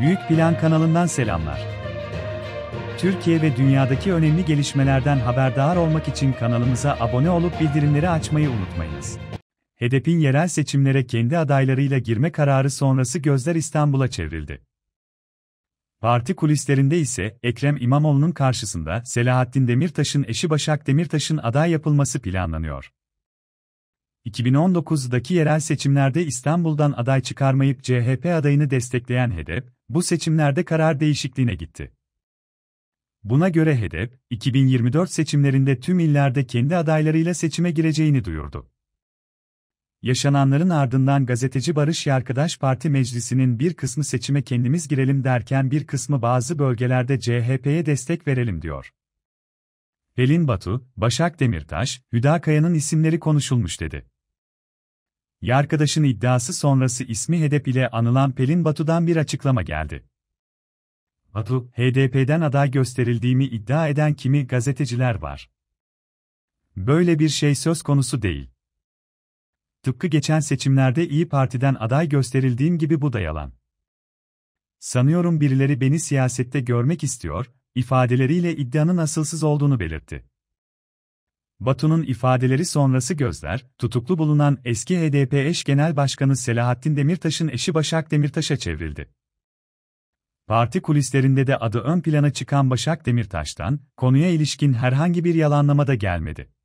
Büyük Plan kanalından selamlar. Türkiye ve dünyadaki önemli gelişmelerden haberdar olmak için kanalımıza abone olup bildirimleri açmayı unutmayınız. HDP'in yerel seçimlere kendi adaylarıyla girme kararı sonrası gözler İstanbul'a çevrildi. Parti kulislerinde ise Ekrem İmamoğlu'nun karşısında Selahattin Demirtaş'ın eşi Başak Demirtaş'ın aday yapılması planlanıyor. 2019'daki yerel seçimlerde İstanbul'dan aday çıkarmayıp CHP adayını destekleyen HDP, bu seçimlerde karar değişikliğine gitti. Buna göre HEDEP, 2024 seçimlerinde tüm illerde kendi adaylarıyla seçime gireceğini duyurdu. Yaşananların ardından gazeteci Barış Yarkadaş Parti Meclisi'nin bir kısmı seçime kendimiz girelim derken bir kısmı bazı bölgelerde CHP'ye destek verelim diyor. Pelin Batu, Başak Demirtaş, Hüda Kaya'nın isimleri konuşulmuş dedi. Yarkadaş'ın iddiası sonrası ismi HDP ile anılan Pelin Batu'dan bir açıklama geldi. Batu, HDP'den aday gösterildiğimi iddia eden kimi gazeteciler var. Böyle bir şey söz konusu değil. Tıpkı geçen seçimlerde İyi Parti'den aday gösterildiğim gibi bu da yalan. Sanıyorum birileri beni siyasette görmek istiyor, ifadeleriyle iddianın asılsız olduğunu belirtti. Batu'nun ifadeleri sonrası gözler, tutuklu bulunan eski HDP eş genel başkanı Selahattin Demirtaş'ın eşi Başak Demirtaş'a çevrildi. Parti kulislerinde de adı ön plana çıkan Başak Demirtaş'tan, konuya ilişkin herhangi bir yalanlama da gelmedi.